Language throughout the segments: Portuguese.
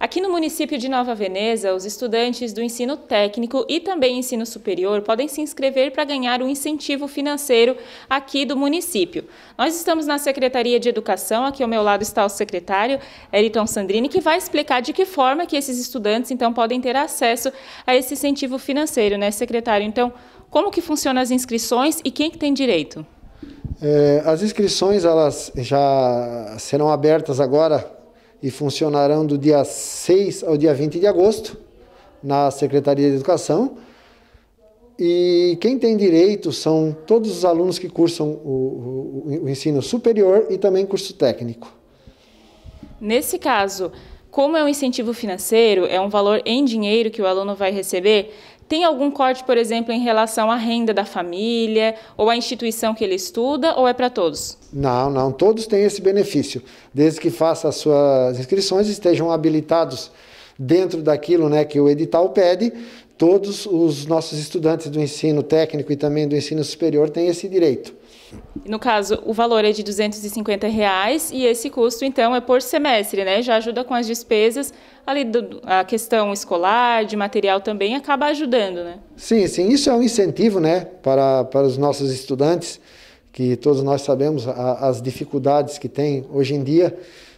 Aqui no município de Nova Veneza, os estudantes do ensino técnico e também ensino superior podem se inscrever para ganhar um incentivo financeiro aqui do município. Nós estamos na Secretaria de Educação, aqui ao meu lado está o secretário Eriton Sandrini, que vai explicar de que forma que esses estudantes então podem ter acesso a esse incentivo financeiro, né, secretário? Então, como que funcionam as inscrições e quem é que tem direito? É, as inscrições elas já serão abertas agora e funcionarão do dia 6 ao dia 20 de agosto na Secretaria de Educação. E quem tem direito são todos os alunos que cursam o, o, o ensino superior e também curso técnico. Nesse caso, como é um incentivo financeiro, é um valor em dinheiro que o aluno vai receber, tem algum corte, por exemplo, em relação à renda da família ou à instituição que ele estuda, ou é para todos? Não, não, todos têm esse benefício, desde que façam as suas inscrições e estejam habilitados dentro daquilo né, que o edital pede, todos os nossos estudantes do ensino técnico e também do ensino superior têm esse direito. No caso, o valor é de R$ 250 reais, e esse custo, então, é por semestre, né? Já ajuda com as despesas, ali do, a questão escolar, de material também, acaba ajudando, né? Sim, sim. Isso é um incentivo, né, para, para os nossos estudantes, que todos nós sabemos a, as dificuldades que tem hoje em dia.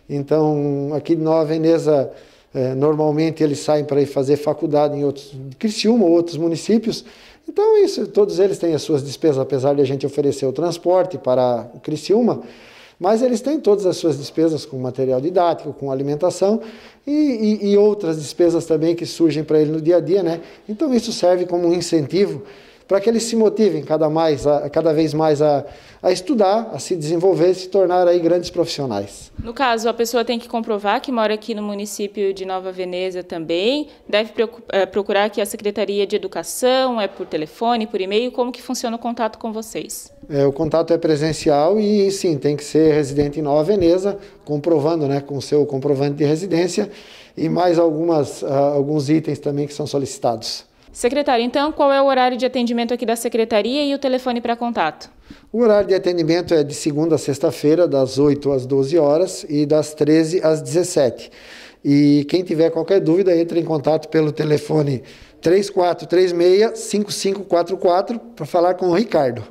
Então, aqui em Nova Veneza é, normalmente eles saem para ir fazer faculdade em outros, Criciúma ou outros municípios. Então, isso, todos eles têm as suas despesas, apesar de a gente oferecer o transporte para Criciúma, mas eles têm todas as suas despesas com material didático, com alimentação e, e, e outras despesas também que surgem para ele no dia a dia, né? Então, isso serve como um incentivo para que eles se motivem cada, mais, a, cada vez mais a, a estudar, a se desenvolver, se tornar aí grandes profissionais. No caso, a pessoa tem que comprovar que mora aqui no município de Nova Veneza também, deve eh, procurar aqui a Secretaria de Educação, é por telefone, por e-mail, como que funciona o contato com vocês? É, o contato é presencial e sim, tem que ser residente em Nova Veneza, comprovando, né, com seu comprovante de residência e mais algumas, uh, alguns itens também que são solicitados. Secretário, então qual é o horário de atendimento aqui da secretaria e o telefone para contato? O horário de atendimento é de segunda a sexta-feira, das 8 às 12 horas e das 13 às 17. E quem tiver qualquer dúvida, entre em contato pelo telefone 3436 5544 para falar com o Ricardo.